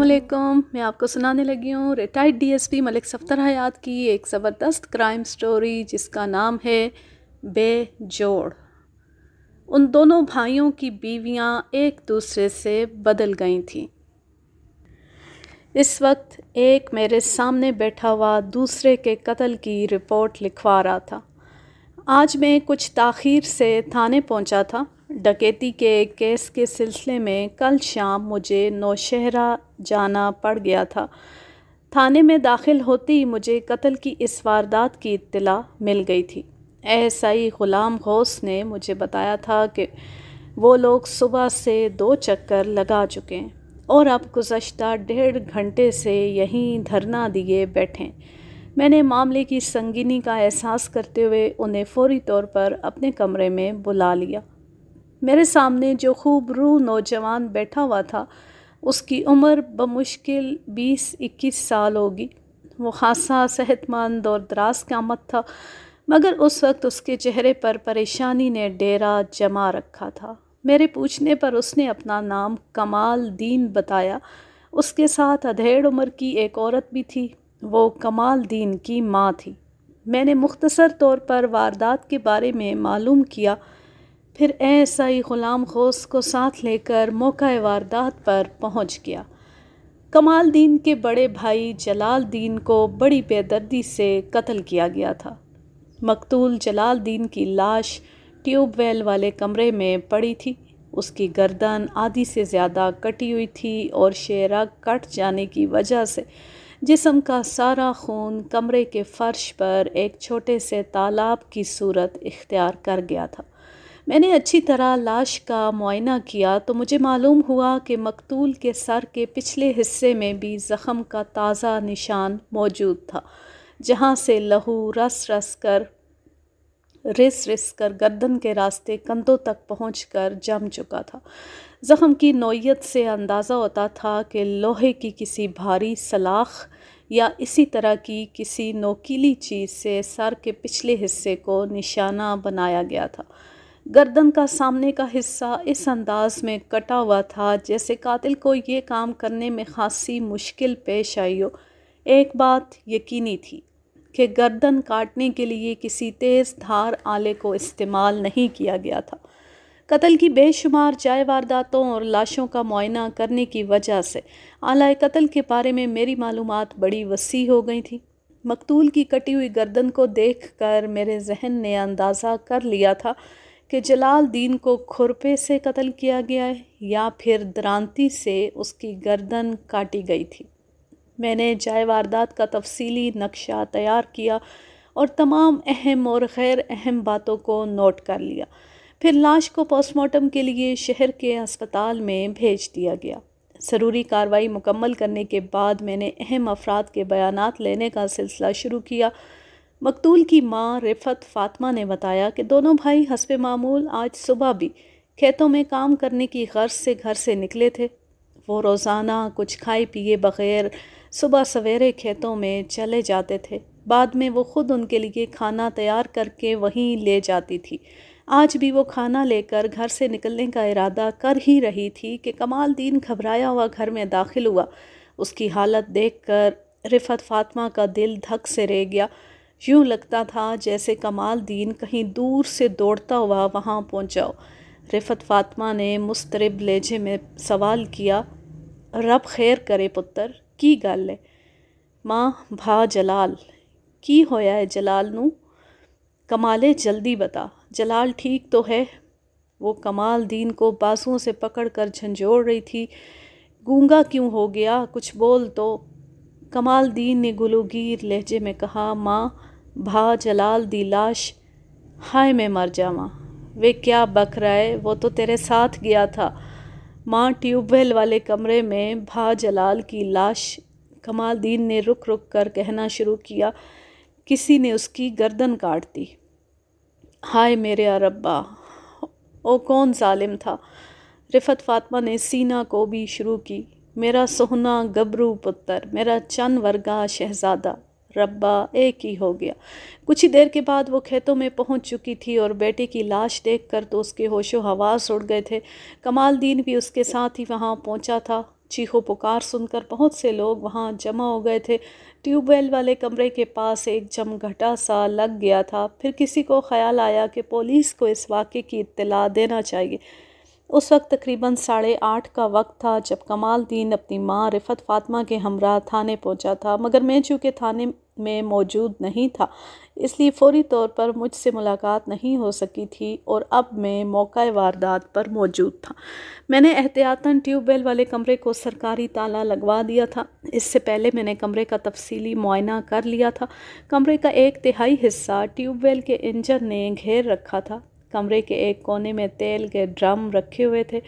असलम मैं आपको सुनाने लगी हूँ रिटायर्ड डीएसपी मलिक सफ्तर हयात की एक ज़बरदस्त क्राइम स्टोरी जिसका नाम है बेजोड़ उन दोनों भाइयों की बीवियाँ एक दूसरे से बदल गई थीं इस वक्त एक मेरे सामने बैठा हुआ दूसरे के कत्ल की रिपोर्ट लिखवा रहा था आज मैं कुछ ताखीर से थाने पहुँचा था डकैती के केस के सिलसिले में कल शाम मुझे नौशहरा जाना पड़ गया था थाने में दाखिल होते ही मुझे कत्ल की इस वारदात की इत्तला मिल गई थी एस आई ग़ुलाम गौस ने मुझे बताया था कि वो लोग सुबह से दो चक्कर लगा चुके हैं और अब गुज्त डेढ़ घंटे से यहीं धरना दिए बैठे मैंने मामले की संगीनी का एहसास करते हुए उन्हें फौरी तौर पर अपने कमरे में बुला लिया मेरे सामने जो खूब रू नौजवान बैठा हुआ था उसकी उम्र बमुश्किल बीस इक्कीस साल होगी वो खासा सेहतमंद और दराज कामत था मगर उस वक्त उसके चेहरे पर परेशानी ने डेरा जमा रखा था मेरे पूछने पर उसने अपना नाम कमाल दीन बताया उसके साथ अधेड़ उम्र की एक औरत भी थी वो कमाल दीन की माँ थी मैंने मुख्तसर तौर पर वारदात के बारे में मालूम किया फिर ही ग़ुलाम खोस को साथ लेकर मौका वारदात पर पहुंच गया कमाल दीन के बड़े भाई जलाल दीन को बड़ी बेदर्दी से कत्ल किया गया था मकतूल जलाल दीन की लाश ट्यूबवेल वाले कमरे में पड़ी थी उसकी गर्दन आधी से ज़्यादा कटी हुई थी और शेरा कट जाने की वजह से जिसम का सारा खून कमरे के फ़र्श पर एक छोटे से तालाब की सूरत इख्तियार कर गया था मैंने अच्छी तरह लाश का मुआयना किया तो मुझे मालूम हुआ कि मकतूल के सर के पिछले हिस्से में भी ज़ख़म का ताज़ा निशान मौजूद था जहाँ से लहू रस रस कर रिस रिस कर गर्दन के रास्ते कंधों तक पहुँच कर जम चुका था ज़ख़म की नोयत से अंदाज़ा होता था कि लोहे की किसी भारी सलाख या इसी तरह की किसी नोकीली चीज़ से सर के पिछले हिस्से को निशाना बनाया गया था गर्दन का सामने का हिस्सा इस अंदाज में कटा हुआ था जैसे कातिल को ये काम करने में खासी मुश्किल पेश आई हो एक बात यकीनी थी कि गर्दन काटने के लिए किसी तेज़ धार आले को इस्तेमाल नहीं किया गया था कत्ल की बेशुमार जाए वारदातों और लाशों का मुआयना करने की वजह से आला कत्ल के बारे में मेरी मालूम बड़ी वसी हो गई थी मकतूल की कटी हुई गर्दन को देख कर मेरे जहन ने अंदाज़ा कर लिया था कि दीन को खुरपे से कत्ल किया गया है या फिर द्रांति से उसकी गर्दन काटी गई थी मैंने जाए वारदात का तफसीली नक्शा तैयार किया और तमाम अहम और गैर अहम बातों को नोट कर लिया फिर लाश को पोस्टमार्टम के लिए शहर के अस्पताल में भेज दिया गया ज़रूरी कार्रवाई मुकम्मल करने के बाद मैंने अहम अफराद के बयान लेने का सिलसिला शुरू किया मकतूल की माँ रिफत फ़ातमा ने बताया कि दोनों भाई हसब मामूल आज सुबह भी खेतों में काम करने की गर्ज से घर से निकले थे वो रोज़ाना कुछ खाए पिए बग़ैर सुबह सवेरे खेतों में चले जाते थे बाद में वो ख़ुद उनके लिए खाना तैयार करके वहीं ले जाती थी आज भी वो खाना लेकर घर से निकलने का इरादा कर ही रही थी कि कमाल दीन घबराया हुआ घर में दाखिल हुआ उसकी हालत देखकर रिफत फातिमा का दिल धक से रह गया यूँ लगता था जैसे कमाल दीन कहीं दूर से दौड़ता हुआ वहाँ पहुँचाओ रिफत फातमा ने मुस्तरब लहजे में सवाल किया रब खैर करे पुत्र की गल है माँ भा जलाल की होया है जलाल नू कमाले जल्दी बता जलाल ठीक तो है वो कमाल दीन को बाजुओं से पकड़ कर झंझोड़ रही थी गूंगा क्यों हो गया कुछ बोल तो कमाल दीन ने गुलगीर लहजे में कहा माँ भा जलाल दी लाश हाय मैं मर जावा वे क्या बक रहा है वो तो तेरे साथ गया था माँ ट्यूबवेल वाले कमरे में भा जलाल की लाश कमालदीन ने रुक रुक कर कहना शुरू किया किसी ने उसकी गर्दन काट दी हाय मेरे अरबा ओ कौन ालिम था रिफत फातमा ने सीना को भी शुरू की मेरा सोहना गबरू पुत्र मेरा चंद वर्गा शहजादा रब्बा एक ही हो गया कुछ ही देर के बाद वो खेतों में पहुंच चुकी थी और बेटे की लाश देखकर तो उसके होशो हवास उड़ गए थे कमाल दीन भी उसके साथ ही वहाँ पहुँचा था चीखों पुकार सुनकर बहुत से लोग वहाँ जमा हो गए थे ट्यूबवेल वाले कमरे के पास एक जमघटा सा लग गया था फिर किसी को ख्याल आया कि पुलिस को इस वाक़े की इत्तला देना चाहिए उस वक्त तकरीबन साढ़े आठ का वक्त था जब कमाल दीन अपनी माँ रिफत फ़ातमा के हमरा थाने पहुँचा था मगर मैं चूँकि थाने में मौजूद नहीं था इसलिए फ़ौरी तौर पर मुझसे मुलाकात नहीं हो सकी थी और अब मैं मौका वारदात पर मौजूद था मैंने एहतियातन ट्यूबवेल वाले कमरे को सरकारी ताला लगवा दिया था इससे पहले मैंने कमरे का तफसीली मुआयना कर लिया था कमरे का एक तिहाई हिस्सा ट्यूबवेल के इंजन ने घेर रखा था कमरे के एक कोने में तेल के ड्रम रखे हुए थे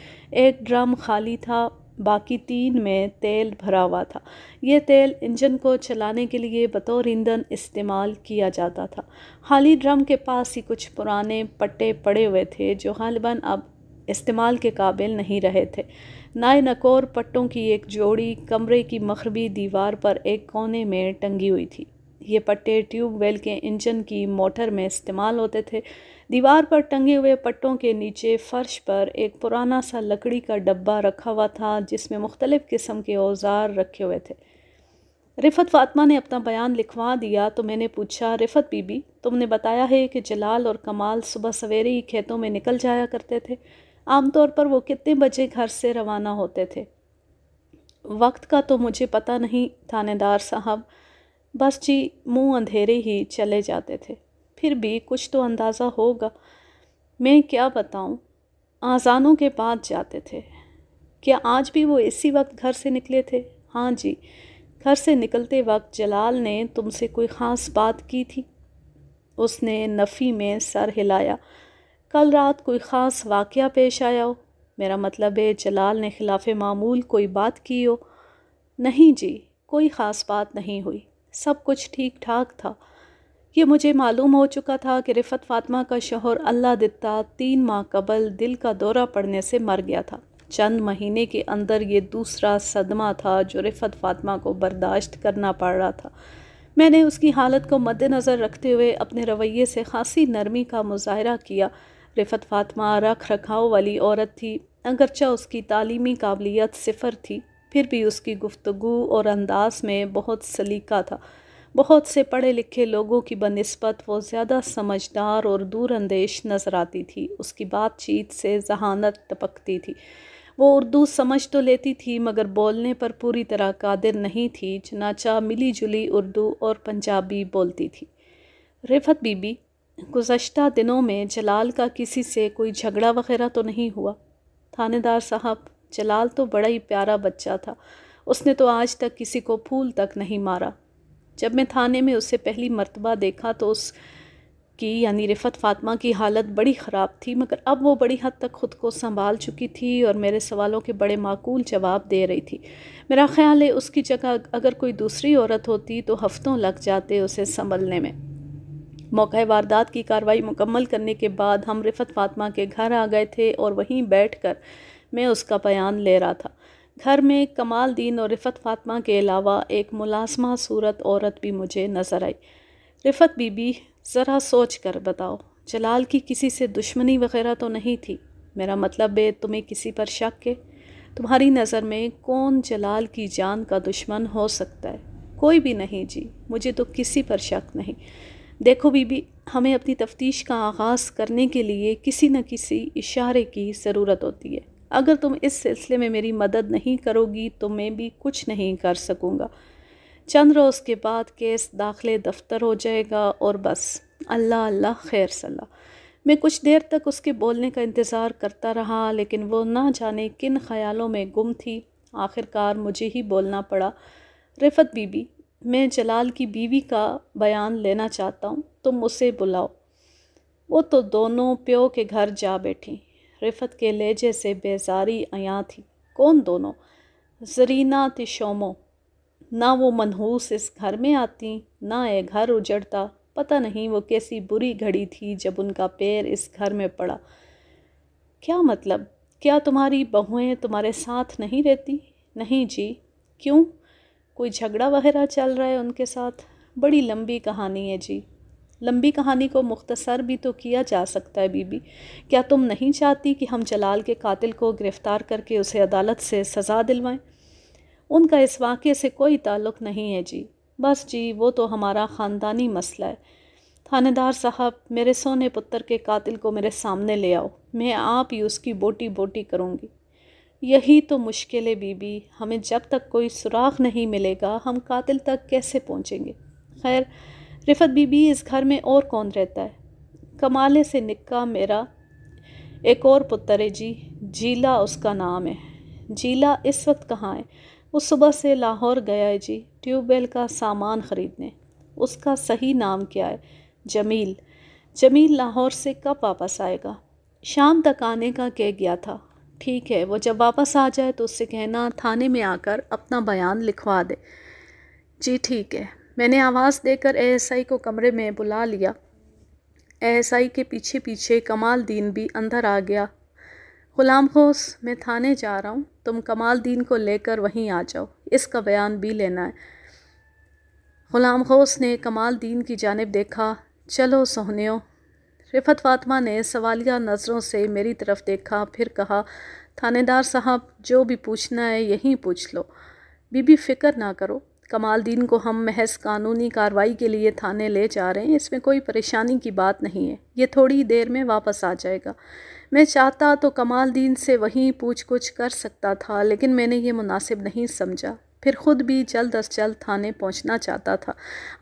एक ड्रम खाली था बाकी तीन में तेल भरा हुआ था यह तेल इंजन को चलाने के लिए बतौर ईंधन इस्तेमाल किया जाता था हाली ड्रम के पास ही कुछ पुराने पट्टे पड़े हुए थे जो हालबन अब इस्तेमाल के काबिल नहीं रहे थे नाय नकोर पट्टों की एक जोड़ी कमरे की मखरबी दीवार पर एक कोने में टंगी हुई थी ये पट्टे ट्यूब वेल के इंजन की मोटर में इस्तेमाल होते थे दीवार पर टंगे हुए पट्टों के नीचे फर्श पर एक पुराना सा लकड़ी का डब्बा रखा हुआ था जिसमें मुख्तलिफ़ किस्म के औजार रखे हुए थे रिफत फातमा ने अपना बयान लिखवा दिया तो मैंने पूछा रिफत बीबी तुमने बताया है कि जलाल और कमाल सुबह सवेरे ही खेतों में निकल जाया करते थे आमतौर पर वो कितने बजे घर से रवाना होते थे वक्त का तो मुझे पता नहीं थानेदार साहब बस जी मुंह अंधेरे ही चले जाते थे फिर भी कुछ तो अंदाज़ा होगा मैं क्या बताऊं? आज़ानों के बाद जाते थे क्या आज भी वो इसी वक्त घर से निकले थे हाँ जी घर से निकलते वक्त जलाल ने तुमसे कोई ख़ास बात की थी उसने नफ़ी में सर हिलाया कल रात कोई ख़ास वाक़ पेश आया हो मेरा मतलब है जलाल ने खिलाफ मामूल कोई बात की हो नहीं जी कोई ख़ास बात नहीं हुई सब कुछ ठीक ठाक था ये मुझे मालूम हो चुका था कि रिफत फातिमा का शोहर अल्लाह दिता तीन माह कबल दिल का दौरा पड़ने से मर गया था चंद महीने के अंदर ये दूसरा सदमा था जो रिफत फ़ातमा को बर्दाश्त करना पड़ रहा था मैंने उसकी हालत को मद्दनज़र रखते हुए अपने रवैये से खासी नरमी का मुजाहरा किया रिफत फ़ातमा रख रखाव वाली औरत थी अगरचा उसकी तालीमी काबिलियत सिफर थी फिर भी उसकी गुफ्तु और अंदाज में बहुत सलीका था बहुत से पढ़े लिखे लोगों की बनस्बत वो ज़्यादा समझदार और दूरअंदेश नज़र आती थी उसकी बातचीत से जहानत टपकती थी वो उर्दू समझ तो लेती थी मगर बोलने पर पूरी तरह कादिर नहीं थी चनाचा मिली जुली उर्दू और पंजाबी बोलती थी रिफत बीबी गुज्त दिनों में जलाल का किसी से कोई झगड़ा वगैरह तो नहीं हुआ थानेदार साहब जलाल तो बड़ा ही प्यारा बच्चा था उसने तो आज तक किसी को फूल तक नहीं मारा जब मैं थाने में उसे पहली मर्तबा देखा तो उस की यानी रिफत फ़ातमा की हालत बड़ी ख़राब थी मगर अब वो बड़ी हद तक ख़ुद को संभाल चुकी थी और मेरे सवालों के बड़े माकूल जवाब दे रही थी मेरा ख्याल है उसकी जगह अगर कोई दूसरी औरत होती तो हफ्तों लग जाते उसे संभलने में मौका वारदात की कार्रवाई मुकम्मल करने के बाद हम रिफत फ़ातमा के घर आ गए थे और वहीं बैठ कर में उसका बयान ले रहा था घर में कमाल दीन और रिफत फातमा के अलावा एक मुलाजमा सूरत औरत भी मुझे नज़र आई रिफत बीबी ज़रा सोच कर बताओ जलाल की किसी से दुश्मनी वगैरह तो नहीं थी मेरा मतलब है तुम्हें किसी पर शक है तुम्हारी नज़र में कौन जलाल की जान का दुश्मन हो सकता है कोई भी नहीं जी मुझे तो किसी पर शक नहीं देखो बीबी हमें अपनी तफ्तीश का आगाज़ करने के लिए किसी न किसी इशारे की ज़रूरत होती है अगर तुम इस सिलसिले में मेरी मदद नहीं करोगी तो मैं भी कुछ नहीं कर सकूँगा चंद रोज़ के बाद केस दाखिले दफ्तर हो जाएगा और बस अल्लाह अल्लाह खैर सल्ला मैं कुछ देर तक उसके बोलने का इंतज़ार करता रहा लेकिन वो ना जाने किन ख्यालों में गुम थी आखिरकार मुझे ही बोलना पड़ा रिफत बीबी मैं जलाल की बीवी का बयान लेना चाहता हूँ तुम उसे बुलाओ वो तो दोनों प्यो के घर जा बैठी रिफत के लहजे से बेजारी अयाँ थी कौन दोनों जरीना तिशोमो ना वो मनहूस इस घर में आती ना ये घर उजड़ता पता नहीं वो कैसी बुरी घड़ी थी जब उनका पैर इस घर में पड़ा क्या मतलब क्या तुम्हारी बहुएं तुम्हारे साथ नहीं रहती नहीं जी क्यों कोई झगड़ा वगैरह चल रहा है उनके साथ बड़ी लंबी कहानी है जी लंबी कहानी को मुख्तसर भी तो किया जा सकता है बीबी क्या तुम नहीं चाहती कि हम जलाल के कातिल को गिरफ़्तार करके उसे अदालत से सज़ा दिलवाएं उनका इस वाक़े से कोई ताल्लुक़ नहीं है जी बस जी वो तो हमारा ख़ानदानी मसला है थानेदार साहब मेरे सोने पुत्र के कातिल को मेरे सामने ले आओ मैं आप ही उसकी बोटी बोटी करूँगी यही तो मुश्किल है बीबी हमें जब तक कोई सुराख नहीं मिलेगा हम कातिल तक कैसे पहुँचेंगे खैर रिफत बीबी इस घर में और कौन रहता है कमाले से निक्का मेरा एक और पुत्र है जी जीला उसका नाम है जीला इस वक्त कहाँ है वो सुबह से लाहौर गया है जी ट्यूबवेल का सामान ख़रीदने उसका सही नाम क्या है जमील जमील लाहौर से कब वापस आएगा शाम तक आने का कह गया था ठीक है वो जब वापस आ जाए तो उससे कहना थाने में आकर अपना बयान लिखवा दे जी ठीक है मैंने आवाज़ देकर एएसआई को कमरे में बुला लिया एएसआई के पीछे पीछे कमाल दीन भी अंदर आ गया गुलाम होश मैं थाने जा रहा हूँ तुम कमाल दीन को लेकर वहीं आ जाओ इसका बयान भी लेना है गुलाम होश ने कमाल दीन की जानब देखा चलो सोहनियो रिफत फातमा ने सवालिया नज़रों से मेरी तरफ़ देखा फिर कहा थानेदार साहब जो भी पूछना है यहीं पूछ लो बीबी फ़िक्र ना करो कमालदीन को हम महज कानूनी कार्रवाई के लिए थाने ले जा रहे हैं इसमें कोई परेशानी की बात नहीं है ये थोड़ी देर में वापस आ जाएगा मैं चाहता तो कमालद्दीन से वहीं पूछ कुछ कर सकता था लेकिन मैंने ये मुनासिब नहीं समझा फिर ख़ुद भी जल्द अज जल्द थाने पहुंचना चाहता था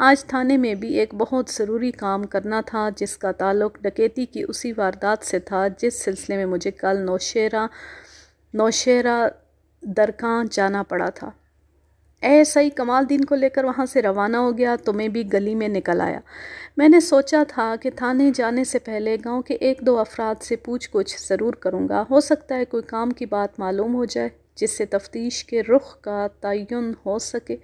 आज थाने में भी एक बहुत ज़रूरी काम करना था जिसका ताल्लुक डकैती की उसी वारदात से था जिस सिलसिले में मुझे कल नौशेरा नौशेरा दरकान जाना पड़ा था ऐसा ही कमाल दिन को लेकर वहाँ से रवाना हो गया तो मैं भी गली में निकल आया मैंने सोचा था कि थाने जाने से पहले गांव के एक दो अफराद से पूछ कुछ ज़रूर करूँगा हो सकता है कोई काम की बात मालूम हो जाए जिससे तफ्तीश के रुख का तयन हो सके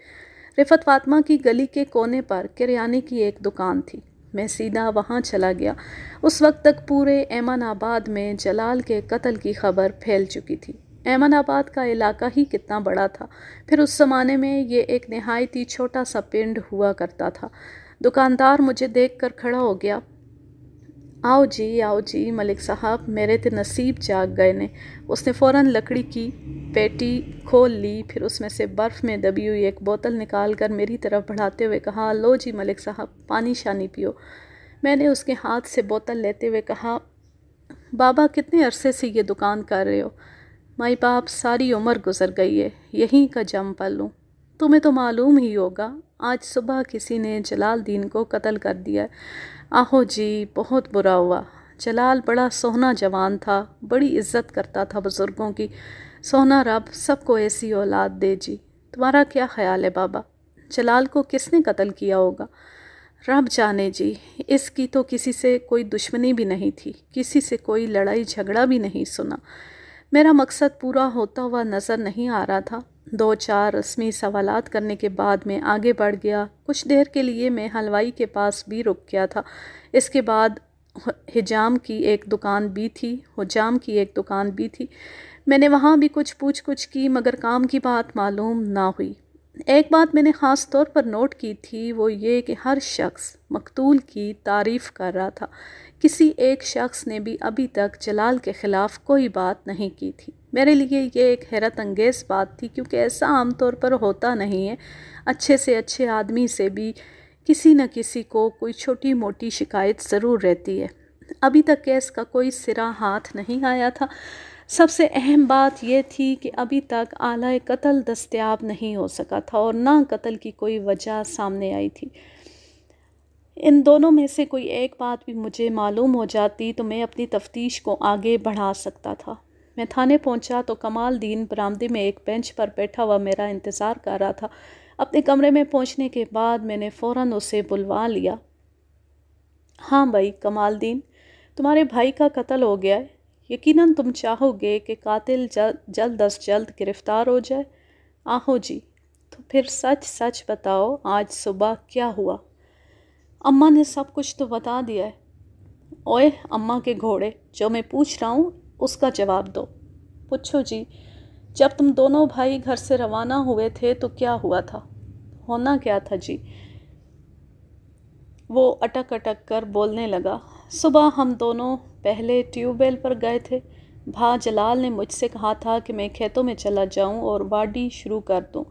रिफत फातमा की गली के कोने पर किरयाने की एक दुकान थी मैं सीधा वहाँ चला गया उस वक्त तक पूरे ऐमान में जलाल के कत्ल की खबर फैल चुकी थी अहमदाबाद का इलाका ही कितना बड़ा था फिर उस ज़माने में ये एक नहायत ही छोटा सा पिंड हुआ करता था दुकानदार मुझे देख कर खड़ा हो गया आओ जी आओ जी मलिक साहब मेरे तो नसीब जाग गए ने उसने फ़ौर लकड़ी की पेटी खोल ली फिर उसमें से बर्फ़ में दबी हुई एक बोतल निकाल कर मेरी तरफ़ बढ़ाते हुए कहा लो जी मलिक साहब पानी शानी पियो मैंने उसके हाथ से बोतल लेते हुए कहा बाबा कितने अरसे से ये दुकान कर रहे हो माई बाप सारी उम्र गुजर गई है यहीं का जम लूँ तुम्हें तो मालूम ही होगा आज सुबह किसी ने जलाल दीन को कत्ल कर दिया आहो जी बहुत बुरा हुआ जलाल बड़ा सोहना जवान था बड़ी इज्जत करता था बुज़ुर्गों की सोहना रब सबको ऐसी औलाद दे जी तुम्हारा क्या ख्याल है बाबा जलाल को किसने कत्ल किया होगा रब जाने जी इसकी तो किसी से कोई दुश्मनी भी नहीं थी किसी से कोई लड़ाई झगड़ा भी नहीं सुना मेरा मकसद पूरा होता हुआ नज़र नहीं आ रहा था दो चार रस्मी सवाल करने के बाद मैं आगे बढ़ गया कुछ देर के लिए मैं हलवाई के पास भी रुक गया था इसके बाद हिजाम की एक दुकान भी थी हजाम की एक दुकान भी थी मैंने वहाँ भी कुछ पूछ कुछ की मगर काम की बात मालूम ना हुई एक बात मैंने ख़ास तौर पर नोट की थी वो ये कि हर शख्स मकतूल की तारीफ़ कर रहा था किसी एक शख्स ने भी अभी तक जलाल के ख़िलाफ़ कोई बात नहीं की थी मेरे लिए ये एक हैरत अंगेज़ बात थी क्योंकि ऐसा आमतौर पर होता नहीं है अच्छे से अच्छे आदमी से भी किसी न किसी को कोई छोटी मोटी शिकायत ज़रूर रहती है अभी तक केस का कोई सिरा हाथ नहीं आया था सबसे अहम बात यह थी कि अभी तक आला कत्ल दस्तयाब नहीं हो सका था और ना कत्ल की कोई वजह सामने आई थी इन दोनों में से कोई एक बात भी मुझे मालूम हो जाती तो मैं अपनी तफ्तीश को आगे बढ़ा सकता था मैं थाने पहुंचा तो कमाल दीन बरामदे में एक बेंच पर बैठा हुआ मेरा इंतज़ार कर रहा था अपने कमरे में पहुंचने के बाद मैंने फ़ौर उसे बुलवा लिया हाँ भाई कमाल दीन तुम्हारे भाई का कत्ल हो गया है यकीनन तुम चाहोगे कि कातिल जल, जल्द अज जल्द गिरफ़्तार हो जाए आहो जी तो फिर सच सच बताओ आज सुबह क्या हुआ अम्मा ने सब कुछ तो बता दिया है ओए अम्मा के घोड़े जो मैं पूछ रहा हूँ उसका जवाब दो पूछो जी जब तुम दोनों भाई घर से रवाना हुए थे तो क्या हुआ था होना क्या था जी वो अटक अटक कर बोलने लगा सुबह हम दोनों पहले ट्यूबवेल पर गए थे भा जलाल ने मुझसे कहा था कि मैं खेतों में चला जाऊं और वाडी शुरू कर दूं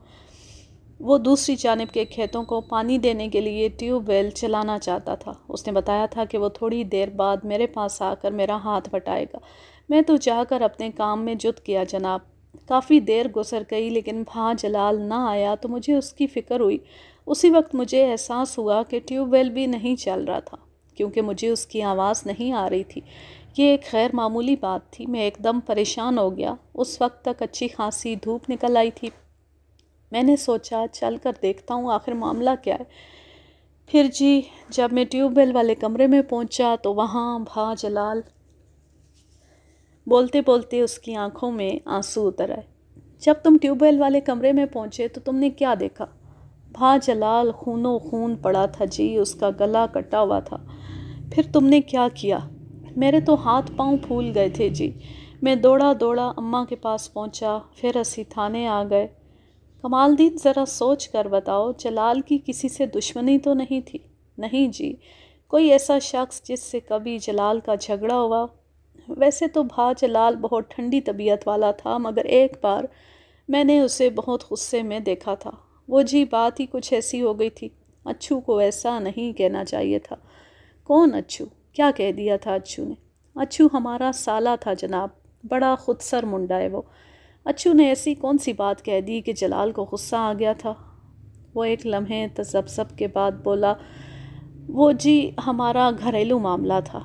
वो दूसरी जानब के खेतों को पानी देने के लिए ट्यूबवेल चलाना चाहता था उसने बताया था कि वो थोड़ी देर बाद मेरे पास आकर मेरा हाथ बटाएगा मैं तो जाकर अपने काम में जुत किया जनाब काफ़ी देर गुजर गई लेकिन भाँ जलाल ना आया तो मुझे उसकी फ़िक्र हुई उसी वक्त मुझे एहसास हुआ कि ट्यूबवेल भी नहीं चल रहा था क्योंकि मुझे उसकी आवाज़ नहीं आ रही थी ये एक खैर मामूली बात थी मैं एकदम परेशान हो गया उस वक्त तक अच्छी खासी धूप निकल आई थी मैंने सोचा चल कर देखता हूँ आखिर मामला क्या है फिर जी जब मैं ट्यूबवेल वाले कमरे में पहुँचा तो वहाँ भा जलाल बोलते बोलते उसकी आंखों में आंसू उतर आए जब तुम ट्यूबवेल वाले कमरे में पहुँचे तो तुमने क्या देखा भा जलाल खूनो खून पड़ा था जी उसका गला कटा हुआ था फिर तुमने क्या किया मेरे तो हाथ पांव फूल गए थे जी मैं दौड़ा दौड़ा अम्मा के पास पहुंचा फिर असी थाने आ गए कमालदीन ज़रा सोच कर बताओ जलाल की किसी से दुश्मनी तो नहीं थी नहीं जी कोई ऐसा शख्स जिससे कभी जलाल का झगड़ा हुआ वैसे तो भा जलाल बहुत ठंडी तबीयत वाला था मगर एक बार मैंने उसे बहुत गुस्से में देखा था वो जी बात ही कुछ ऐसी हो गई थी अच्छू को ऐसा नहीं कहना चाहिए था कौन अच्छू क्या कह दिया था अच्छू ने अच्छू हमारा साला था जनाब बड़ा खुदसर मुंडा है वो अच्छू ने ऐसी कौन सी बात कह दी कि जलाल को गुस्सा आ गया था वो एक लम्हे तजब्सब के बाद बोला वो जी हमारा घरेलू मामला था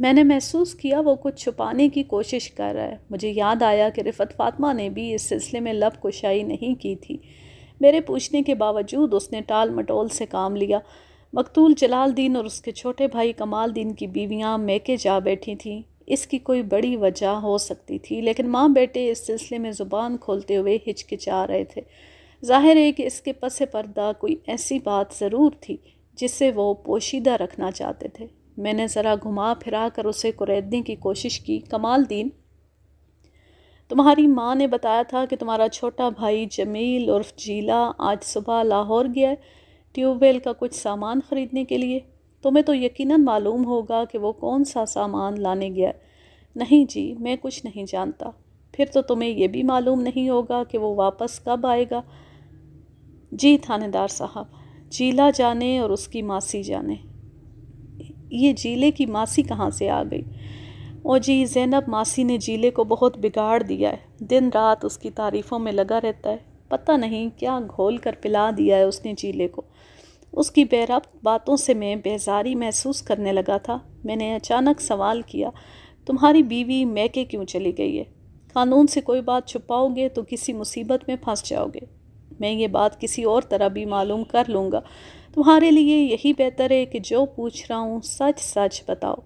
मैंने महसूस किया वो कुछ छुपाने की कोशिश कर रहा है मुझे याद आया कि रिफत फातमा ने भी इस सिलसिले में लब कुशाई नहीं की थी मेरे पूछने के बावजूद उसने टाल मटोल से काम लिया मकतूल जलाल दीन और उसके छोटे भाई कमाल दीन की बीवियाँ मैके जा बैठी थीं इसकी कोई बड़ी वजह हो सकती थी लेकिन माँ बेटे इस सिलसिले में ज़ुबान खोलते हुए हिचकिचा रहे थे जाहिर है कि इसके पस पर्दा कोई ऐसी बात ज़रूर थी जिसे वो पोशीदा रखना चाहते थे मैंने ज़रा घुमा फिरा कर उसे कुरेदने की कोशिश की कमाल दीन तुम्हारी माँ ने बताया था कि तुम्हारा छोटा भाई जमील उर्फ जीला आज सुबह लाहौर गया है ट्यूबवेल का कुछ सामान ख़रीदने के लिए तुम्हें तो यकीनन मालूम होगा कि वो कौन सा सामान लाने गया है नहीं जी मैं कुछ नहीं जानता फिर तो तुम्हें यह भी मालूम नहीं होगा कि वो वापस कब आएगा जी थानेदार साहब जीला जाने और उसकी मासी जाने ये जीले की मासी कहाँ से आ गई ओ जी जैनब मासी ने जीले को बहुत बिगाड़ दिया है दिन रात उसकी तारीफ़ों में लगा रहता है पता नहीं क्या घोल कर पिला दिया है उसने जीले को उसकी बेरब बातों से मैं बेजारी महसूस करने लगा था मैंने अचानक सवाल किया तुम्हारी बीवी मैके क्यों चली गई है कानून से कोई बात छुपाओगे तो किसी मुसीबत में फंस जाओगे मैं ये बात किसी और तरह भी मालूम कर लूँगा तुम्हारे लिए यही बेहतर है कि जो पूछ रहा हूँ सच सच बताओ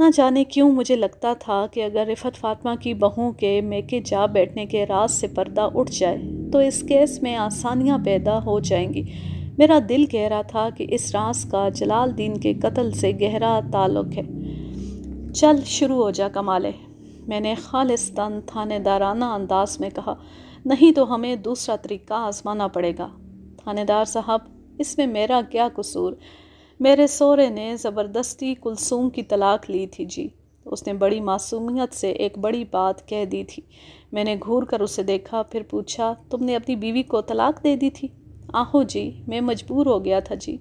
ना जाने क्यों मुझे लगता था कि अगर रिफत फातमा की बहू के मेके जा बैठने के राज से पर्दा उठ जाए तो इस केस में आसानियाँ पैदा हो जाएंगी मेरा दिल कह रहा था कि इस रास का दीन के कत्ल से गहरा ताल्लुक है चल शुरू हो जा कमाले मैंने खालिस्तान थानेदाराना अंदाज में कहा नहीं तो हमें दूसरा तरीका आजमाना पड़ेगा थानेदार साहब इसमें मेरा क्या कसूर मेरे सोरे ने ज़बरदस्ती कुलसूम की तलाक ली थी जी उसने बड़ी मासूमियत से एक बड़ी बात कह दी थी मैंने घूर कर उसे देखा फिर पूछा तुमने अपनी बीवी को तलाक दे दी थी आहो जी मैं मजबूर हो गया था जी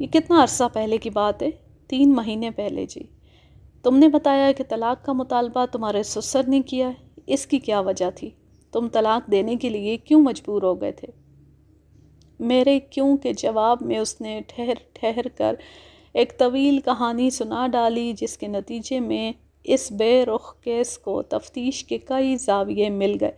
ये कितना अरसा पहले की बात है तीन महीने पहले जी तुमने बताया कि तलाक़ का मुतालबा तुम्हारे ससुर ने किया है इसकी क्या वजह थी तुम तलाक़ देने के लिए क्यों मजबूर हो गए थे मेरे क्यों के जवाब में उसने ठहर ठहर कर एक तवील कहानी सुना डाली जिसके नतीजे में इस बेरुख केस को तफ्तीश के कई जाविये मिल गए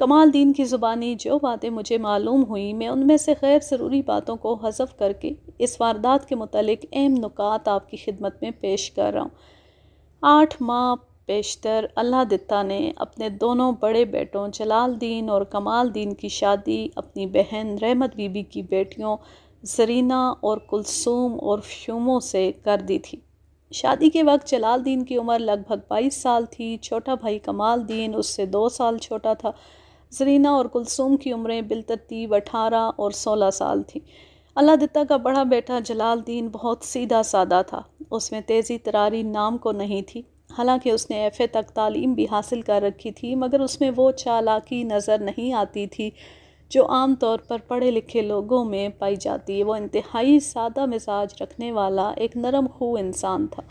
कमाल दीन की ज़ुबानी जो बातें मुझे मालूम हुई मैं उनमें से गैर ज़रूरी बातों को हजफ करके इस वारदात के मतलब अहम नुकात आपकी खिदमत में पेश कर रहा हूँ आठ माह पेशतर अल्लाह दत्ता ने अपने दोनों बड़े बेटों जलाल दीन और कमाल दीन की शादी अपनी बहन रहमत बीबी की बेटियों जरीना और कुलसूम और फ्यूमों से कर दी थी शादी के वक्त जलाल दीन की उम्र लगभग बाईस साल थी छोटा भाई कमाल दीन उससे दो साल छोटा था जरीना और कुलसूम की उम्रें बिलतरतीब अठारह और सोलह साल थी अल्लाह दत्ता का बड़ा बेटा जलालद्दीन बहुत सीधा सादा था उसमें तेज़ी तरारी नाम को नहीं थी हालांकि उसने एफ़ तक तालीम भी हासिल कर रखी थी मगर उसमें वो चालाकी नज़र नहीं आती थी जो आम तौर पर पढ़े लिखे लोगों में पाई जाती है वो इंतहाई सादा मिजाज रखने वाला एक नरम खू इंसान था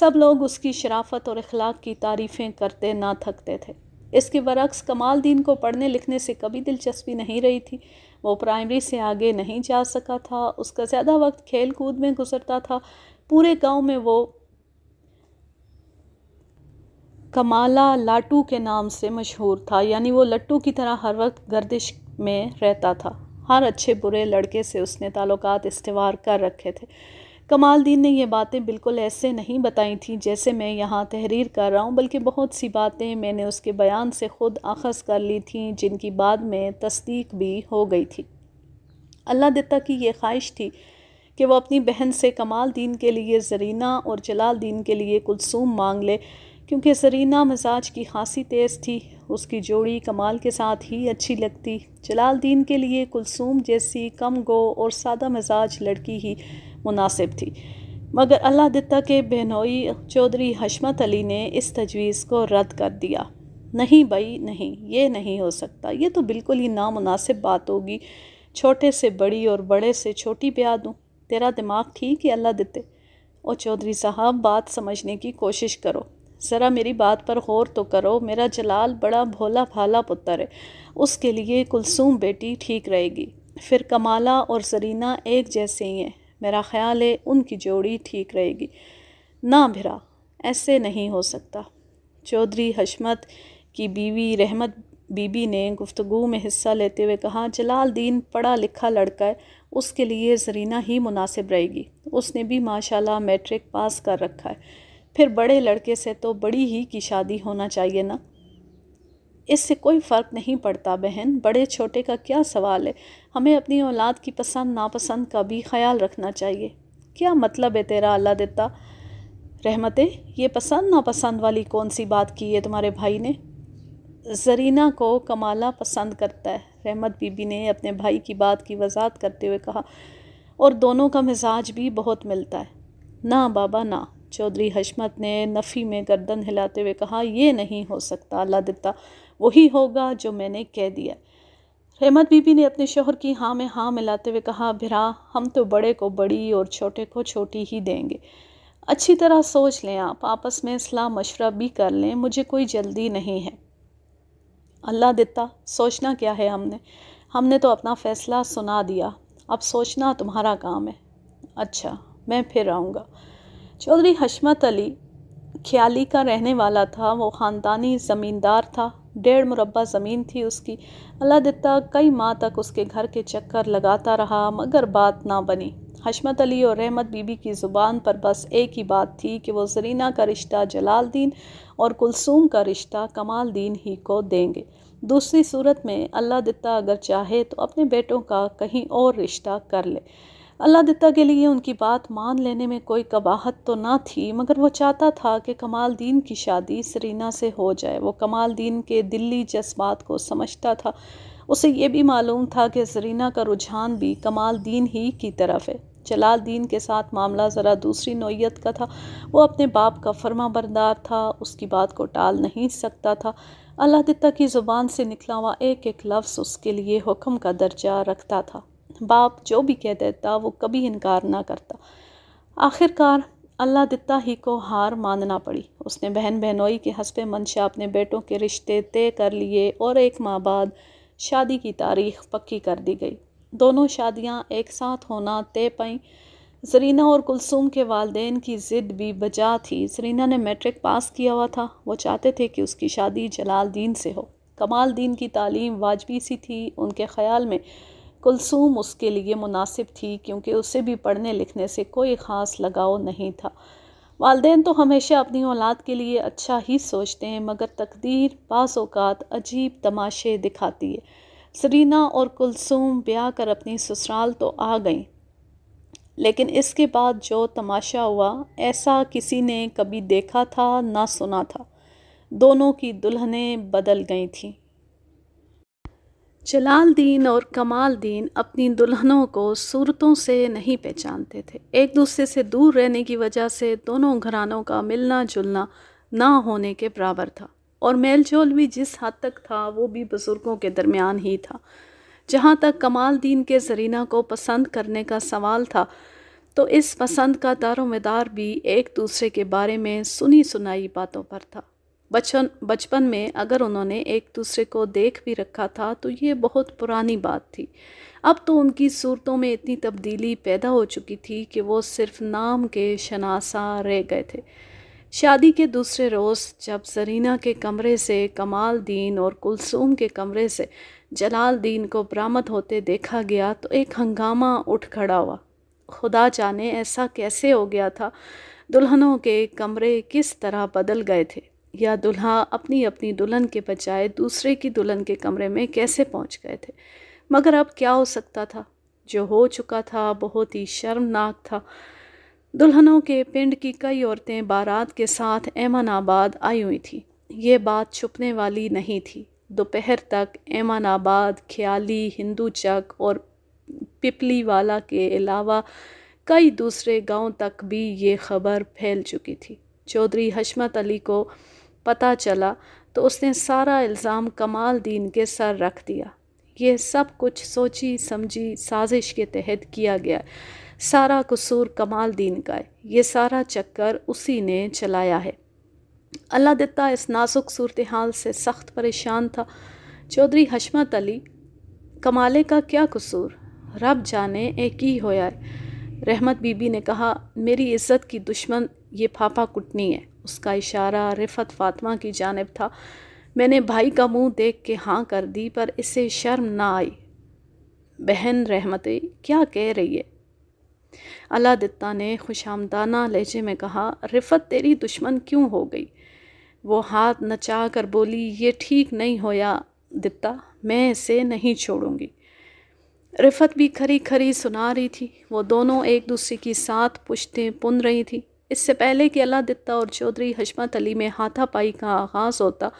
सब लोग उसकी शराफत और अखलाक की तारीफ़ें करते ना थकते थे इसके बरक्स कमाल दीन को पढ़ने लिखने से कभी दिलचस्पी नहीं रही थी वो प्राइमरी से आगे नहीं जा सका था उसका ज़्यादा वक्त खेल कूद में गुजरता था पूरे गांव में वो कमाला लाटू के नाम से मशहूर था यानी वो लट्टू की तरह हर वक्त गर्दिश में रहता था हर अच्छे बुरे लड़के से उसने ताल्लुक इस्तेवार कर रखे थे कमाल दीन ने ये बातें बिल्कुल ऐसे नहीं बताई थी जैसे मैं यहाँ तहरीर कर रहा हूँ बल्कि बहुत सी बातें मैंने उसके बयान से ख़ुद आखस कर ली थी जिनकी बाद में तस्दीक भी हो गई थी अल्लाह दत्ता की ये ख्वाहिश थी कि वह अपनी बहन से कमाल दीन के लिए जरीना और जलाल दीन के लिए कुलसूम मांग ले क्योंकि जरीना मजाज की खासी तेज़ थी उसकी जोड़ी कमाल के साथ ही अच्छी लगती जलाल दीन के लिए कुलसूम जैसी कम गो और सादा मजाज लड़की ही मुनासिब थी मगर अल्लाह दत्ता के बहनोई चौधरी हशमत अली ने इस तजवीज़ को रद्द कर दिया नहीं भाई नहीं ये नहीं हो सकता ये तो बिल्कुल ही नामनासिब बात होगी छोटे से बड़ी और बड़े से छोटी ब्याह दूँ तेरा दिमाग ठीक है अल्लाह दत्ते और चौधरी साहब बात समझने की कोशिश करो ज़रा मेरी बात पर गौर तो करो मेरा जलाल बड़ा भोला भाला पुत्र है उसके लिए कुलसूम बेटी ठीक रहेगी फिर कमाला और जरीना एक जैसे ही हैं मेरा ख्याल है उनकी जोड़ी ठीक रहेगी ना भिरा ऐसे नहीं हो सकता चौधरी हशमत की बीवी रहमत बीबी ने गुफ्तु में हिस्सा लेते हुए कहा जलाल दीन पढ़ा लिखा लड़का है उसके लिए जरीना ही मुनासिब रहेगी उसने भी माशाल्लाह मैट्रिक पास कर रखा है फिर बड़े लड़के से तो बड़ी ही की शादी होना चाहिए ना इससे कोई फ़र्क नहीं पड़ता बहन बड़े छोटे का क्या सवाल है हमें अपनी औलाद की पसंद नापसंद का भी ख्याल रखना चाहिए क्या मतलब है तेरा अल्लाह देता रहमतें ये पसंद नापसंद वाली कौन सी बात की है तुम्हारे भाई ने जरीना को कमाला पसंद करता है रहमत बीबी ने अपने भाई की बात की वजाहत करते हुए कहा और दोनों का मिजाज भी बहुत मिलता है ना बाबा ना चौधरी हशमत ने नफ़ी में गर्दन हिलाते हुए कहा यह नहीं हो सकता अल्लाह दिता वही होगा जो मैंने कह दिया रहमत बीबी ने अपने शोहर की हाँ में हाँ मिलाते हुए कहा भिरा हम तो बड़े को बड़ी और छोटे को छोटी ही देंगे अच्छी तरह सोच लें आप आपस में सलाह मशवरा भी कर लें मुझे कोई जल्दी नहीं है अल्लाह दिता सोचना क्या है हमने हमने तो अपना फ़ैसला सुना दिया अब सोचना तुम्हारा काम है अच्छा मैं फिर आऊँगा चौधरी हशमत अली ख्याली का रहने वाला था वो ख़ानदानी ज़मींदार था डेढ़ मुरबा ज़मीन थी उसकी अल्लाह दिता कई माह तक उसके घर के चक्कर लगाता रहा मगर बात ना बनी हशमत अली और रहमत बीबी की ज़ुबान पर बस एक ही बात थी कि वो जरीना का रिश्ता दीन और कुलसूम का रिश्ता कमाल दीन ही को देंगे दूसरी सूरत में अल्लाह दत्ता अगर चाहे तो अपने बेटों का कहीं और रिश्ता कर ले अल्लाह दत्ता के लिए उनकी बात मान लेने में कोई कबाहत तो ना थी मगर वो चाहता था कि कमाल दीन की शादी सरीना से हो जाए वो कमाल दीन के दिल्ली जज्बात को समझता था उसे ये भी मालूम था कि सरीना का रुझान भी कमाल दीन ही की तरफ है जलाल दीन के साथ मामला ज़रा दूसरी नोयत का था वो अपने बाप का फर्मा बरदार था उसकी बात को टाल नहीं सकता था अल्लाह दत्ता की ज़ुबान से निकला हुआ एक एक लफ्ज़ उसके लिए हुक्म का दर्जा रखता था बाप जो भी कह देता वो कभी इनकार ना करता आखिरकार अल्लाह दत्ता ही को हार मानना पड़ी उसने बहन बहनोई के हंसप मंशा अपने बेटों के रिश्ते तय कर लिए और एक माह बाद शादी की तारीख पक्की कर दी गई दोनों शादियां एक साथ होना तय पाई जरीना और कुलसूम के वालदे की ज़िद भी बजा थी जरीना ने मैट्रिक पास किया हुआ था वो चाहते थे कि उसकी शादी जलाल दीन से हो कमाल दीन की तालीम वाजबी सी थी उनके ख्याल में कुलसूम उसके लिए मुनासिब थी क्योंकि उसे भी पढ़ने लिखने से कोई ख़ास लगाव नहीं था वालदे तो हमेशा अपनी औलाद के लिए अच्छा ही सोचते हैं मगर तकदीर बाज़ात अवत अजीब तमाशे दिखाती है सरीना और कुलसूम ब्याह कर अपनी ससुराल तो आ गईं लेकिन इसके बाद जो तमाशा हुआ ऐसा किसी ने कभी देखा था ना सुना था दोनों की दुल्हनें बदल गई थीं जलालदीन और कमालदीन अपनी दुल्हनों को सूरतों से नहीं पहचानते थे एक दूसरे से दूर रहने की वजह से दोनों घरानों का मिलना जुलना ना होने के बराबर था और मेलजोल भी जिस हद तक था वो भी बुज़ुर्गों के दरमियान ही था जहाँ तक दीन के जरीना को पसंद करने का सवाल था तो इस पसंद का दारोमदार भी एक दूसरे के बारे में सुनी सुनाई बातों पर था बचपन बचपन में अगर उन्होंने एक दूसरे को देख भी रखा था तो ये बहुत पुरानी बात थी अब तो उनकी सूरतों में इतनी तब्दीली पैदा हो चुकी थी कि वो सिर्फ नाम के शनासा रह गए थे शादी के दूसरे रोज़ जब सरीना के कमरे से कमाल दीन और कुलसूम के कमरे से जलाल दीन को बरामद होते देखा गया तो एक हंगामा उठ खड़ा हुआ खुदा जाने ऐसा कैसे हो गया था दुल्हनों के कमरे किस तरह बदल गए थे या दुल्हा अपनी अपनी दुल्हन के बजाय दूसरे की दुल्हन के कमरे में कैसे पहुंच गए थे मगर अब क्या हो सकता था जो हो चुका था बहुत ही शर्मनाक था दुल्हनों के पिंड की कई औरतें बारात के साथ ऐमानाबाद आई हुई थी ये बात छुपने वाली नहीं थी दोपहर तक ऐमानाबाद ख्याली हिंदू चक और पिपली वाला के अलावा कई दूसरे गांव तक भी ये खबर फैल चुकी थी चौधरी हशमत अली को पता चला तो उसने सारा इल्ज़ाम कमाल दीन के सर रख दिया ये सब कुछ सोची समझी साजिश के तहत किया गया सारा कसूर कमाल दीन का है ये सारा चक्कर उसी ने चलाया है अल्लाह दत्ता इस नाजुक सूरत हाल से सख्त परेशान था चौधरी हशमत अली कमाले का क्या कसूर रब जाने एक ही होया है रहमत बीबी ने कहा मेरी इज़्ज़त की दुश्मन ये फाफा कुटनी है उसका इशारा रिफत फ़ातमा की जानब था मैंने भाई का मुंह देख के हाँ कर दी पर इसे शर्म ना आई बहन रहमते क्या कह रही है अला दत्ता ने खुशामदाना लहजे में कहा रिफत तेरी दुश्मन क्यों हो गई वो हाथ नचा कर बोली ये ठीक नहीं होया दत्ता मैं इसे नहीं छोड़ूंगी रिफत भी खरी खरी सुना रही थी वो दोनों एक दूसरे की साथ पुश्तें पुन रही थी इससे पहले कि अला दत्ता और चौधरी हजमत अली में हाथापाई का आगाज़ होता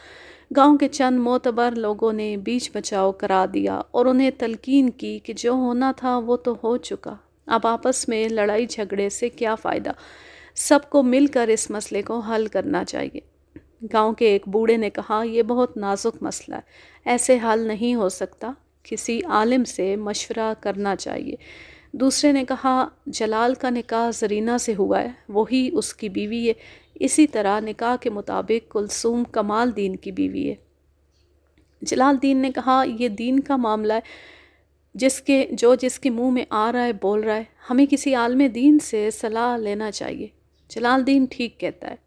गांव के चंद मोतबर लोगों ने बीच बचाव करा दिया और उन्हें तलकिन की कि जो होना था वो तो हो चुका अब आपस में लड़ाई झगड़े से क्या फ़ायदा सबको मिलकर इस मसले को हल करना चाहिए गांव के एक बूढ़े ने कहा यह बहुत नाजुक मसला है ऐसे हल नहीं हो सकता किसी आलिम से मशवरा करना चाहिए दूसरे ने कहा जलाल का निकाह जरीना से हुआ है वही उसकी बीवी है इसी तरह निकाह के मुताबिक कुलसूम कमाल दीन की बीवी है जलाल दीन ने कहा यह दीन का मामला है जिसके जो जिसके मुंह में आ रहा है बोल रहा है हमें किसी आलम दीन से सलाह लेना चाहिए जलाल दीन ठीक कहता है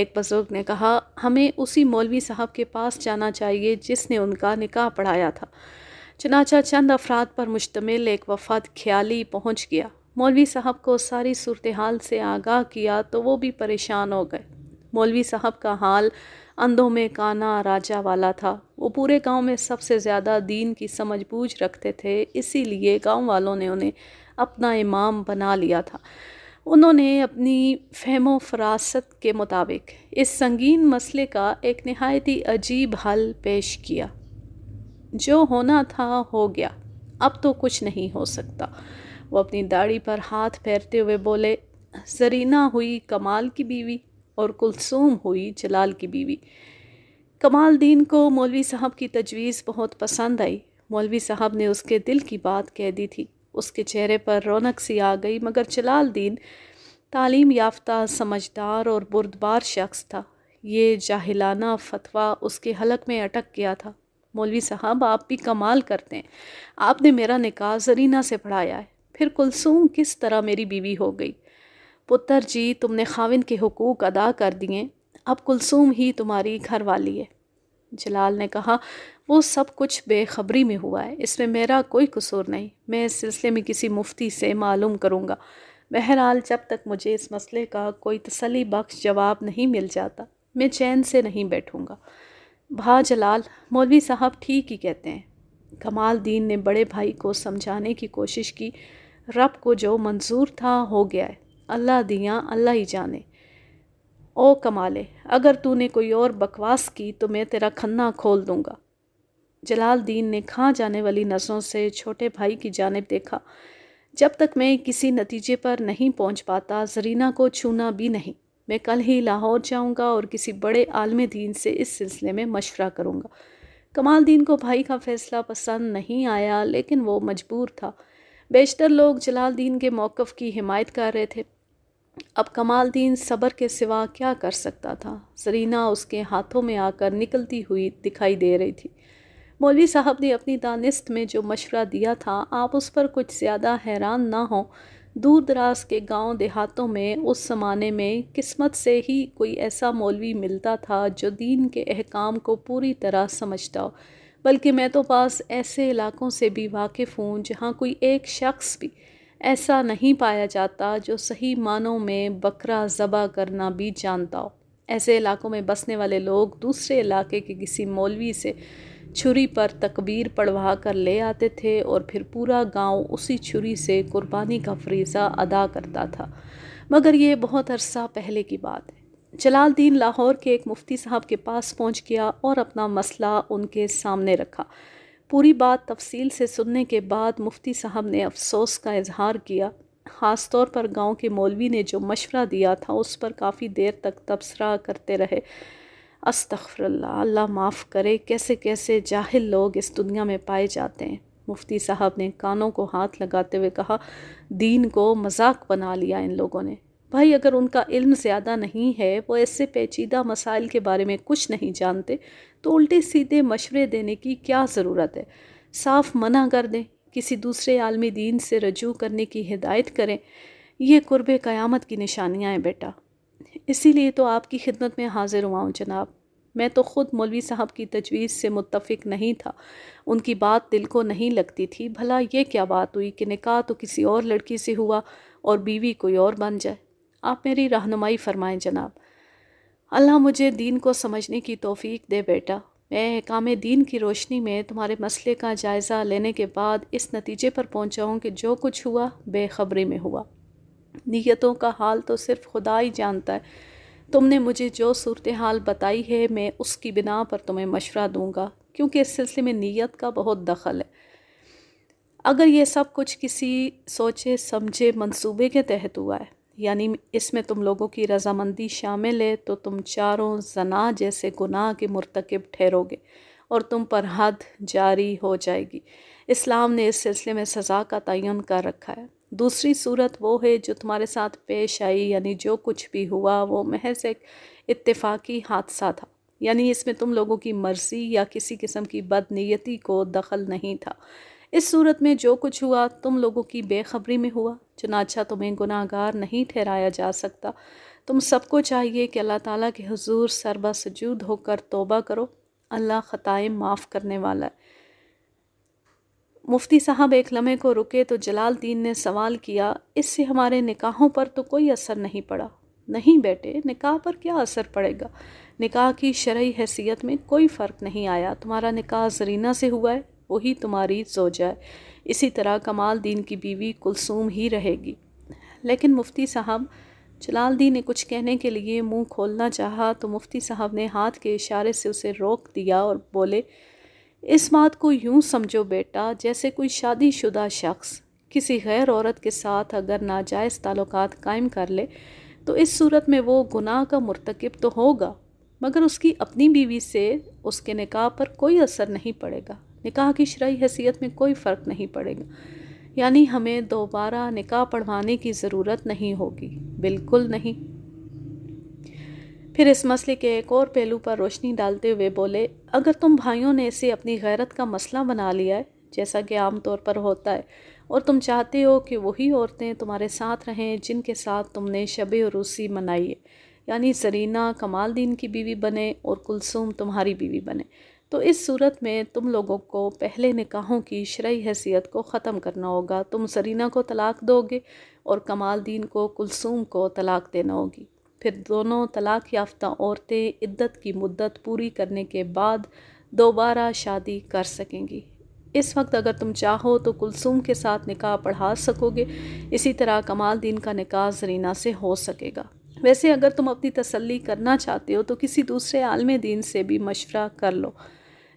एक बुज़ुर्ग ने कहा हमें उसी मौलवी साहब के पास जाना चाहिए जिसने उनका निकाह पढ़ाया था चनाचा चंद अफराद पर मुश्तमिल एक वफाद ख्याली पहुँच गया मौलवी साहब को सारी सूरत हाल से आगाह किया तो वो भी परेशान हो गए मौलवी साहब का हाल अंधों में काना राजा वाला था वो पूरे गांव में सबसे ज़्यादा दीन की समझ बूझ रखते थे इसीलिए गांव वालों ने उन्हें अपना इमाम बना लिया था उन्होंने अपनी फहमो फरासत के मुताबिक इस संगीन मसले का एक नहायत ही अजीब हल पेश किया जो होना था हो गया अब तो कुछ नहीं हो सकता वो अपनी दाढ़ी पर हाथ फेरते हुए बोले जरीना हुई कमाल की बीवी और कुलसूम हुई जलाल की बीवी कमाल दीन को मौलवी साहब की तजवीज़ बहुत पसंद आई मौलवी साहब ने उसके दिल की बात कह दी थी उसके चेहरे पर रौनक सी आ गई मगर जलाल दीन तालीम याफ्ता समझदार और बुरदबार शख्स था ये जाहिलाना फतवा उसके हलक में अटक गया था मौलवी साहब आप भी कमाल करते हैं आपने मेरा निकाह जरीना से पढ़ाया है फिर कुलसूम किस तरह मेरी बीवी हो गई पुत्र जी तुमने खाविन के हकूक़ अदा कर दिए अब कुलसूम ही तुम्हारी घर वाली है जलाल ने कहा वो सब कुछ बेखबरी में हुआ है इसमें मेरा कोई कसूर नहीं मैं इस सिलसिले में किसी मुफ्ती से मालूम करूँगा बहरहाल जब तक मुझे इस मसले का कोई तसली बख्श जवाब नहीं मिल जाता मैं चैन से नहीं बैठूँगा भा जलाल मौलवी साहब ठीक ही कहते हैं कमाल दीन ने बड़े भाई को समझाने की कोशिश की रब को जो मंजूर था हो गया है अल्लाह दिया अल्लाह ही जाने ओ कमाले अगर तूने कोई और बकवास की तो मैं तेरा खन्ना खोल दूँगा जलाल दीन ने खा जाने वाली नसों से छोटे भाई की जानब देखा जब तक मैं किसी नतीजे पर नहीं पहुंच पाता जरीना को छूना भी नहीं मैं कल ही लाहौर जाऊँगा और किसी बड़े आलम दीन से इस सिलसिले में मशवरा करूँगा कमाल दीन को भाई का फ़ैसला पसंद नहीं आया लेकिन वो मजबूर था बेशतर लोग जलाल दीन के मौक़ की हिमायत कर रहे थे अब कमाल दीन सबर के सिवा क्या कर सकता था सरीना उसके हाथों में आकर निकलती हुई दिखाई दे रही थी मौलवी साहब ने अपनी दानिस्त में जो मशवरा दिया था आप उस पर कुछ ज़्यादा हैरान ना हों दूर दराज के गांव देहातों में उस ज़माने में किस्मत से ही कोई ऐसा मौलवी मिलता था जो दीन के अहकाम को पूरी तरह समझता हो बल्कि मैं तो पास ऐसे इलाकों से भी वाकिफ़ हूँ जहाँ कोई एक शख्स भी ऐसा नहीं पाया जाता जो सही मानों में बकरा ज़बा करना भी जानता हो ऐसे इलाकों में बसने वाले लोग दूसरे इलाके के किसी मौलवी से छुरी पर तकबीर पढ़वा कर ले आते थे और फिर पूरा गांव उसी छुरी से कुर्बानी का फरीज़ा अदा करता था मगर ये बहुत अरसा पहले की बात है जलालद्दीन लाहौर के एक मुफ्ती साहब के पास पहुंच गया और अपना मसला उनके सामने रखा पूरी बात तफसील से सुनने के बाद मुफ्ती साहब ने अफसोस का इजहार किया ख़ास तौर पर गांव के मौलवी ने जो मशवरा दिया था उस पर काफ़ी देर तक तबसरा करते रहे अस्तफ़रल्ला अल्लाह माफ़ करे कैसे कैसे जाहिल लोग इस दुनिया में पाए जाते हैं मुफ्ती साहब ने कानों को हाथ लगाते हुए कहा दीन को मजाक बना लिया इन लोगों ने भाई अगर उनका इल्म ज़्यादा नहीं है वो ऐसे पेचीदा मसाइल के बारे में कुछ नहीं जानते तो उल्टे सीधे मशवरे देने की क्या ज़रूरत है साफ मना कर दें किसी दूसरे आलमी दीन से रजू करने की हिदायत करें यह कुर्ब क़यामत की निशानियाँ हैं बेटा इसीलिए तो आपकी खिदमत में हाज़िर हुआ हूँ जनाब मैं तो ख़ुद मौलवी साहब की तजवीज़ से मुतफिक नहीं था उनकी बात दिल को नहीं लगती थी भला ये क्या बात हुई कि निकाह तो किसी और लड़की से हुआ और बीवी कोई और बन जाए आप मेरी रहनुमाई फरमाएं जनाब अल्लाह मुझे दीन को समझने की तोफ़ी दे बेटा मैं काम दीन की रोशनी में तुम्हारे मसले का जायज़ा लेने के बाद इस नतीजे पर पहुँचाऊँ कि जो कुछ हुआ बेखबरी में हुआ नीयतों का हाल तो सिर्फ खुदा ही जानता है तुमने मुझे जो सूरत हाल बताई है मैं उसकी बिना पर तुम्हें मशवरा दूंगा क्योंकि इस सिलसिले में नीयत का बहुत दखल है अगर ये सब कुछ किसी सोचे समझे मंसूबे के तहत हुआ है यानी इसमें तुम लोगों की रजामंदी शामिल है तो तुम चारों जना जैसे गुनाह के मरतकब ठहरोगे और तुम पर हद जारी हो जाएगी इस्लाम ने इस सिलसिले में सज़ा का तयन कर रखा है दूसरी सूरत वो है जो तुम्हारे साथ पेश आई यानी जो कुछ भी हुआ वो महज एक इतफ़ाकी हादसा था यानी इसमें तुम लोगों की मर्जी या किसी किस्म की बदनीयती को दखल नहीं था इस सूरत में जो कुछ हुआ तुम लोगों की बेखबरी में हुआ चुनाचा तुम्हें गुनाहगार नहीं ठहराया जा सकता तुम सबको चाहिए कि अल्लाह ताला के हुजूर सरबा सजूद होकर तोबा करो अल्लाह ख़ताएँ माफ़ करने वाला है मुफ्ती साहब एक लम्हे को रुके तो जलाल दीन ने सवाल किया इससे हमारे निकाहों पर तो कोई असर नहीं पड़ा नहीं बेटे निकाह पर क्या असर पड़ेगा निकाह की शरय हैसियत में कोई फ़र्क नहीं आया तुम्हारा निकाह जरीना से हुआ है वही तुम्हारी सोजा है इसी तरह कमाल दीन की बीवी कुलसूम ही रहेगी लेकिन मुफ्ती साहब जलाल दीन ने कुछ कहने के लिए मुंह खोलना चाहा तो मुफ्ती साहब ने हाथ के इशारे से उसे रोक दिया और बोले इस बात को यूं समझो बेटा जैसे कोई शादीशुदा शख्स किसी गैर औरत के साथ अगर नाजायज़ ताल्लुक कायम कर ले तो इस सूरत में वो गुनाह का मरतकब तो होगा मगर उसकी अपनी बीवी से उसके निकाह पर कोई असर नहीं पड़ेगा निकाह की शराय हैसियत में कोई फ़र्क नहीं पड़ेगा यानी हमें दोबारा निकाह पढ़वाने की ज़रूरत नहीं होगी बिल्कुल नहीं फिर इस मसले के एक और पहलू पर रोशनी डालते हुए बोले अगर तुम भाइयों ने इसे अपनी गैरत का मसला बना लिया है जैसा कि आम तौर पर होता है और तुम चाहते हो कि वही औरतें तुम्हारे साथ रहें जिनके साथ तुमने शब रूसी मनाई है यानी सरीना दीन की बीवी बने और कुलसूम तुम्हारी बीवी बने तो इस सूरत में तुम लोगों को पहले निकाहों की शरा हैसियत को ख़त्म करना होगा तुम सरीना को तलाक दोगे और कमाल दीन को कुलसूम को तलाक देना होगी फिर दोनों तलाक़ याफ़्ता औरतें इद्दत की मुद्दत पूरी करने के बाद दोबारा शादी कर सकेंगी इस वक्त अगर तुम चाहो तो कुलसुम के साथ निकाह पढ़ा सकोगे इसी तरह कमाल दीन का निकाह जरीना से हो सकेगा वैसे अगर तुम अपनी तसल्ली करना चाहते हो तो किसी दूसरे आलम दीन से भी मशवरा कर लो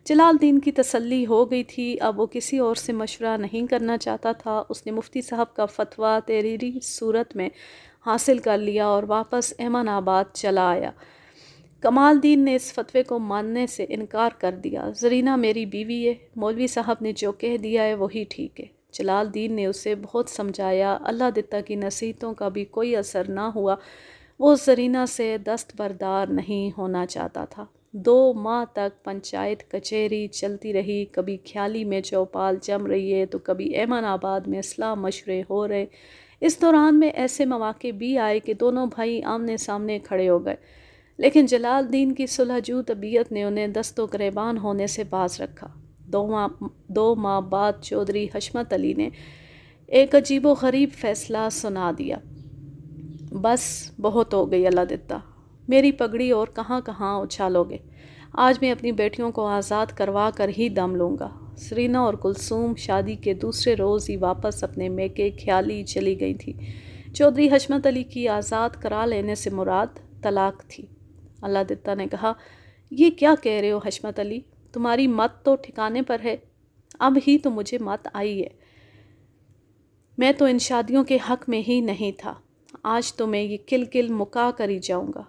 जलाल दीन की तसल्ली हो गई थी अब वो किसी और से मशवरा नहीं करना चाहता था उसने मुफ्ती साहब का फतवा तहरीरी सूरत में हासिल कर लिया और वापस आबाद चला आया कमालदीन ने इस फतवे को मानने से इनकार कर दिया जरीना मेरी बीवी है मौलवी साहब ने जो कह दिया है वही ठीक है दीन ने उसे बहुत समझाया अल्लाह दत्ता की नसीहतों का भी कोई असर ना हुआ वो जरीना से दस्तबरदार नहीं होना चाहता था दो माह तक पंचायत कचहरी चलती रही कभी ख्याली में चौपाल जम रही है तो कभी आबाद में असलाह मशवरे हो रहे इस दौरान में ऐसे मौाक़े भी आए कि दोनों भाई आमने सामने खड़े हो गए लेकिन जलालद्दीन की सुलहजू तबीयत ने उन्हें दस्तों करेबान होने से बाज रखा दो माँ दो माँ बाद चौधरी हशमत अली ने एक अजीब वरीब फैसला सुना दिया बस बहुत हो गई अल्लाह देता मेरी पगड़ी और कहाँ कहाँ उछालोगे आज मैं अपनी बेटियों को आज़ाद करवा कर ही दम लूँगा सरीना और कुलसूम शादी के दूसरे रोज़ ही वापस अपने मेके ख्याली चली गई थी चौधरी हशमत अली की आज़ाद करा लेने से मुराद तलाक थी अल्लाह दत्ता ने कहा ये क्या कह रहे हो हशमत अली तुम्हारी मत तो ठिकाने पर है अब ही तो मुझे मत आई है मैं तो इन शादियों के हक़ में ही नहीं था आज तो मैं ये किल किल मुका कर ही जाऊँगा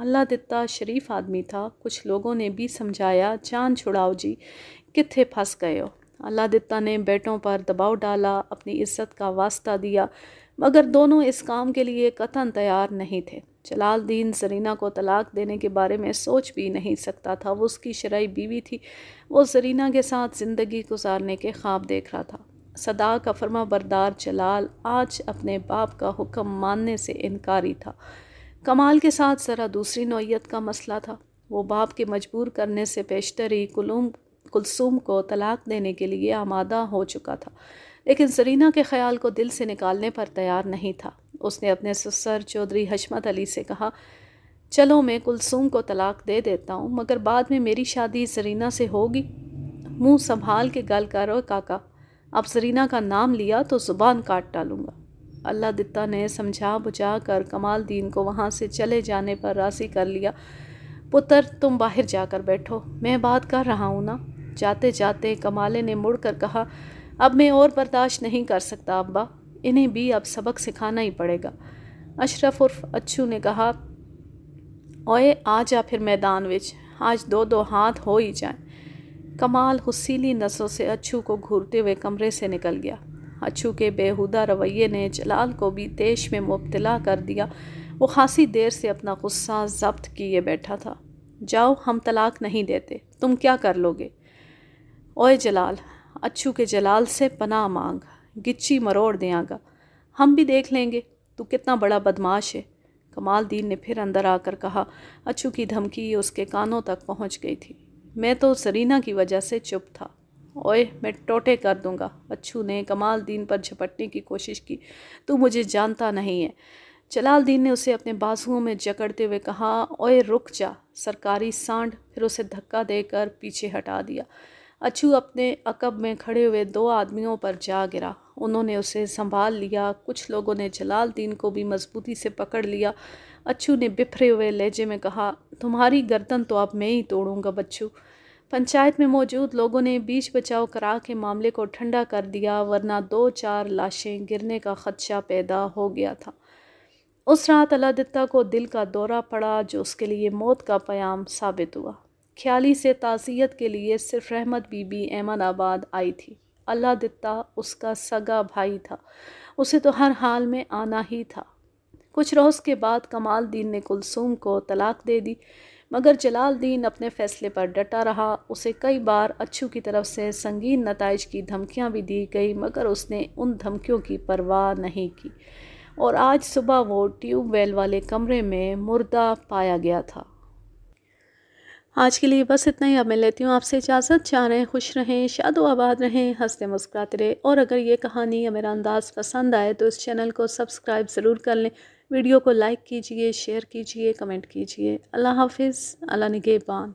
अल्लाह दत्ता शरीफ आदमी था कुछ लोगों ने भी समझाया जान छुड़ाओ जी कितने फंस गए हो अल्लाह दत्ता ने बेटों पर दबाव डाला अपनी इज्जत का वास्ता दिया मगर दोनों इस काम के लिए कतन तैयार नहीं थे जलाल दीन सरीना को तलाक देने के बारे में सोच भी नहीं सकता था वो उसकी शराय बीवी थी वो सरीना के साथ ज़िंदगी गुजारने के ख्वाब देख रहा था सदा का फर्मा बरदार जलाल आज अपने बाप का हुक्म मानने से इनकारी था कमाल के साथ ज़रा दूसरी नौीयत का मसला था वो बाप के मजबूर करने से पेशतरी कुलूम कुलसूम को तलाक देने के लिए आमादा हो चुका था लेकिन सरीना के ख्याल को दिल से निकालने पर तैयार नहीं था उसने अपने सुसर चौधरी हशमत अली से कहा चलो मैं कुलसूम को तलाक दे देता हूँ मगर बाद में मेरी शादी सरीना से होगी मुंह संभाल के गल करो काका अब सरीना का नाम लिया तो ज़ुबान काट डालूँगा अल्लाह दत्ता ने समझा बुझा कर कमाल दीन को वहाँ से चले जाने पर राजी कर लिया पुत्र तुम बाहर जाकर बैठो मैं बात कर रहा हूँ ना जाते जाते कमाले ने मुड़ कर कहा अब मैं और बर्दाश्त नहीं कर सकता अब्बा इन्हें भी अब सबक सिखाना ही पड़ेगा अशरफ उर्फ अच्छू ने कहा ओए आ जा फिर मैदान विच आज दो दो हाथ हो ही जाए कमाल हुसीली नसों से अच्छू को घूरते हुए कमरे से निकल गया अच्छू के बेहुदा रवैये ने जलाल को भी तेज में मुबतला कर दिया वो खासी देर से अपना गुस्सा जब्त किए बैठा था जाओ हम तलाक नहीं देते तुम क्या कर लोगे ओए जलाल अच्छू के जलाल से पनाह मांग गिच्ची मरोड़ देंगा हम भी देख लेंगे तू कितना बड़ा बदमाश है कमाल दीन ने फिर अंदर आकर कहा अच्छू की धमकी उसके कानों तक पहुंच गई थी मैं तो सरीना की वजह से चुप था ओए मैं टोटे कर दूंगा अच्छू ने कमाल दीन पर झपटने की कोशिश की तू मुझे जानता नहीं है जलाल दीन ने उसे अपने बाजुओं में जकड़ते हुए कहा ओए रुक जा सरकारी सांड फिर उसे धक्का देकर पीछे हटा दिया अच्छू अपने अकब में खड़े हुए दो आदमियों पर जा गिरा उन्होंने उसे संभाल लिया कुछ लोगों ने जलालदीन को भी मजबूती से पकड़ लिया अच्छू ने बिफरे हुए लहजे में कहा तुम्हारी गर्दन तो अब मैं ही तोड़ूंगा बच्चू पंचायत में मौजूद लोगों ने बीच बचाव करा के मामले को ठंडा कर दिया वरना दो चार लाशें गिरने का खदशा पैदा हो गया था उस रात अलादित्ता को दिल का दौरा पड़ा जो उसके लिए मौत का प्याम साबित हुआ ख्याली से ताज़ियत के लिए सिर्फ रहमत बीबी अहमदाबाद आई थी अल्लाह दत्ता उसका सगा भाई था उसे तो हर हाल में आना ही था कुछ रोज़ के बाद कमालदीन ने कुलसूम को तलाक दे दी मगर दीन अपने फ़ैसले पर डटा रहा उसे कई बार अच्छू की तरफ से संगीन नतज की धमकियां भी दी गई मगर उसने उन धमकियों की परवाह नहीं की और आज सुबह वो ट्यूबवेल वाले कमरे में मुर्दा पाया गया था आज के लिए बस इतना ही अब मैं लेती हूँ आपसे इजाज़त चाह रहे हैं खुश रहें शादो आबाद रहें हंसते मुस्कुराते रहें और अगर ये कहानी या मेरा अंदाज़ पसंद आए तो इस चैनल को सब्सक्राइब ज़रूर कर लें वीडियो को लाइक कीजिए शेयर कीजिए कमेंट कीजिए अल्लाह हाफिज़ अल्लाह निगेबान